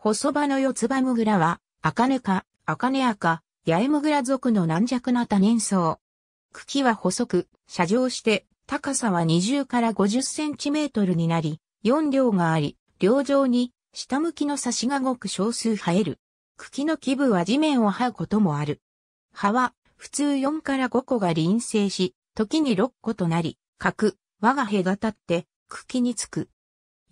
細葉の四つ葉むグラは、茜か、茜赤、八重むグラ属の軟弱な多年草。茎は細く、斜上して、高さは20から50センチメートルになり、4両があり、両上に、下向きの差しがごく少数生える。茎の基部は地面を這うこともある。葉は、普通4から5個が輪生し、時に6個となり、角、輪が隔たって、茎につく。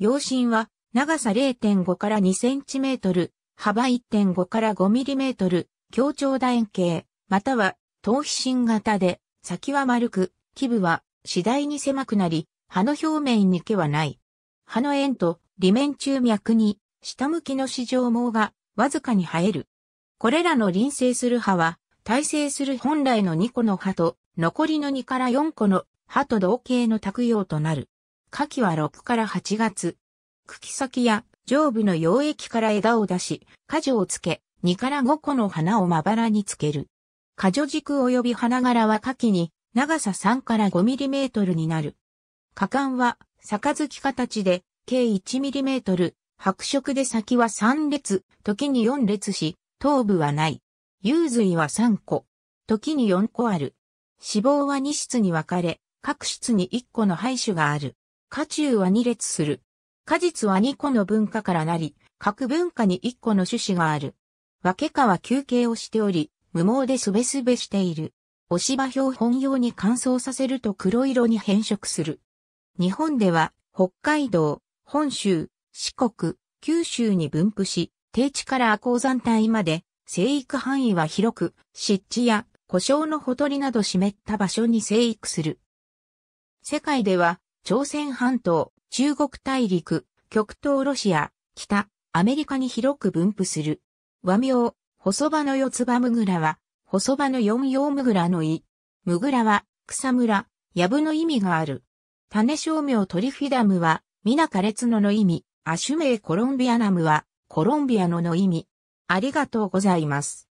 葉身は、長さ0.5から2センチメートル、幅1.5から5ミリメートル、強調楕円形、または、頭皮芯型で、先は丸く、基部は次第に狭くなり、歯の表面に毛はない。歯の縁と裏面中脈に下向きの視状毛がわずかに生える。これらの臨生する歯は、耐性する本来の2個の歯と、残りの2から4個の歯と同型の卓用となる。下記は6から8月、茎先や上部の溶液から枝を出し、果樹をつけ、2から5個の花をまばらにつける。果樹軸及び花柄は花器に長さ3から5ミリメートルになる。果敢は、杯形で、計1ミリメートル、白色で先は3列、時に4列し、頭部はない。幽髄は3個、時に4個ある。脂肪は2室に分かれ、各室に1個の胚種がある。下中は2列する。果実は2個の文化からなり、各文化に1個の種子がある。分けかは休憩をしており、無毛ですべすべしている。押し葉標本用に乾燥させると黒色に変色する。日本では、北海道、本州、四国、九州に分布し、低地から亜高山帯まで、生育範囲は広く、湿地や故障のほとりなど湿った場所に生育する。世界では、朝鮮半島、中国大陸、極東ロシア、北、アメリカに広く分布する。和名、細葉の四つ葉ムグラは、細葉の四葉ムグラの意。ムグラは、草むら、ヤブの意味がある。種小名トリフィダムは、ミナカレツノの意味、アシュメイコロンビアナムは、コロンビアノの意味。ありがとうございます。